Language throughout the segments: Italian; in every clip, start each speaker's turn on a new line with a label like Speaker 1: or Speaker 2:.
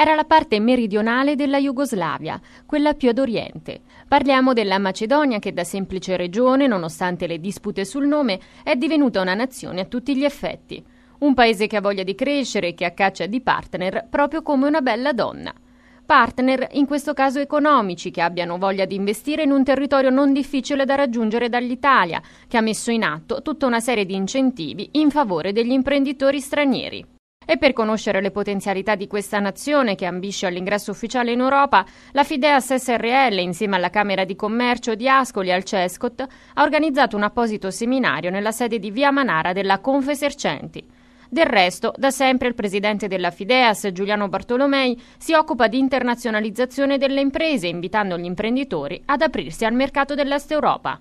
Speaker 1: Era la parte meridionale della Jugoslavia, quella più ad oriente. Parliamo della Macedonia che da semplice regione, nonostante le dispute sul nome, è divenuta una nazione a tutti gli effetti. Un paese che ha voglia di crescere e che ha caccia di partner proprio come una bella donna partner, in questo caso economici, che abbiano voglia di investire in un territorio non difficile da raggiungere dall'Italia, che ha messo in atto tutta una serie di incentivi in favore degli imprenditori stranieri. E per conoscere le potenzialità di questa nazione che ambisce all'ingresso ufficiale in Europa, la Fideas SRL, insieme alla Camera di Commercio di Ascoli e al Cescot, ha organizzato un apposito seminario nella sede di Via Manara della Confesercenti. Del resto, da sempre il presidente della Fideas, Giuliano Bartolomei, si occupa di internazionalizzazione delle imprese, invitando gli imprenditori ad aprirsi al mercato dell'Est Europa.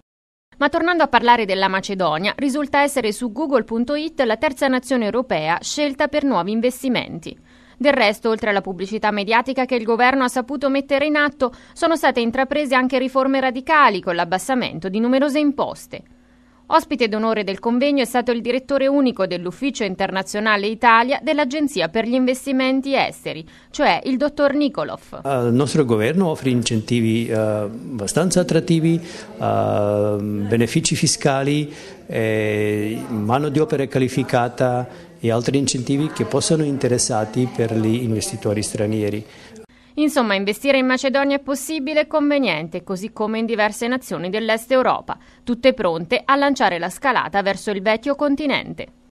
Speaker 1: Ma tornando a parlare della Macedonia, risulta essere su google.it la terza nazione europea scelta per nuovi investimenti. Del resto, oltre alla pubblicità mediatica che il governo ha saputo mettere in atto, sono state intraprese anche riforme radicali con l'abbassamento di numerose imposte. Ospite d'onore del convegno è stato il direttore unico dell'Ufficio Internazionale Italia dell'Agenzia per gli Investimenti Esteri, cioè il dottor Nikolov.
Speaker 2: Il nostro governo offre incentivi eh, abbastanza attrattivi, eh, benefici fiscali, eh, mano di opera qualificata e altri incentivi che possono interessati per gli investitori stranieri.
Speaker 1: Insomma, investire in Macedonia è possibile e conveniente, così come in diverse nazioni dell'Est Europa, tutte pronte a lanciare la scalata verso il vecchio continente.